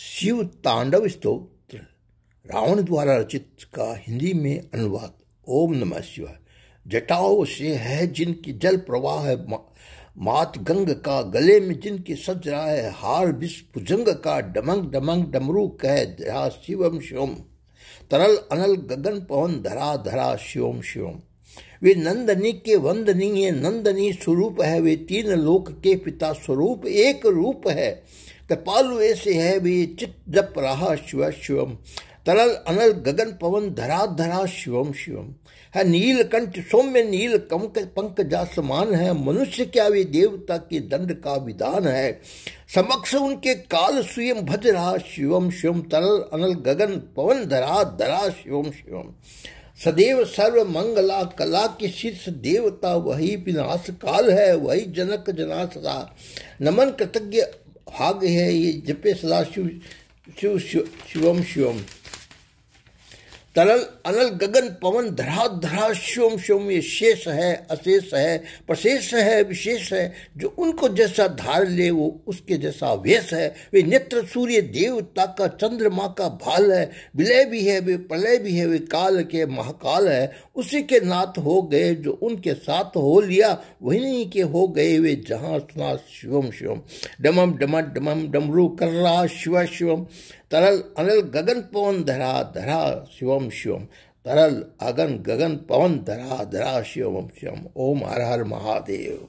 शिव तांडव स्तोत्र रावण द्वारा रचित का हिंदी में अनुवाद ओम नमः शिवाय जटाओं से है जिनकी जल प्रवाह है मात गंग का गले में जिनकी सज रहा है हार विश्व भुजंग का डमंग डमंग डमरू कह धरा शिवम शिवम तरल अनल गगन पवन धरा धरा शिवम शिवम वे नंदनी के वंदनीय नंदनी स्वरूप है वे तीन लोक के पिता स्वरूप एक रूप है तपाल ऐसे है भी चित जप रहा शिव शिवम तरल अनल गगन पवन धरा धरा शिवम शिवम है नीलकंठ सौम्य नील कमक पंक जा समान है मनुष्य क्या वे देवता के दंड का विधान है समक्ष उनके काल स्वयं भज रहा शिवम शिवम तरल अनल गगन पवन धरा धरा शिवम शिवम सदैव सर्व मंगला कला के शीर्ष देवता वही विनाश काल है वही जनक जनासरा नमन कृतज्ञ भाग्य है ये जपे सदा शिव शिव शिवम शिवम तलल अनल गगन पवन धरा धरा श्योम श्योम ये शेष है अशेष है प्रशेष है विशेष है जो उनको जैसा धार ले वो उसके जैसा वेश है वे नेत्र सूर्य देवता का चंद्रमा का भाल है विलय भी है वे प्रलय भी है वे काल के महाकाल है उसी के नाथ हो गए जो उनके साथ हो लिया वहीं के हो गए वे जहाँ सुना शिवम श्योम डमम डम डमम डमरू कर्रा शिव शिवम तरल अनल गगन पवन धरा धरा शिवम शिवम शिवम तरल अगन गगन पवन धरा धरा शिवम शिवम ओम हर हर महादेव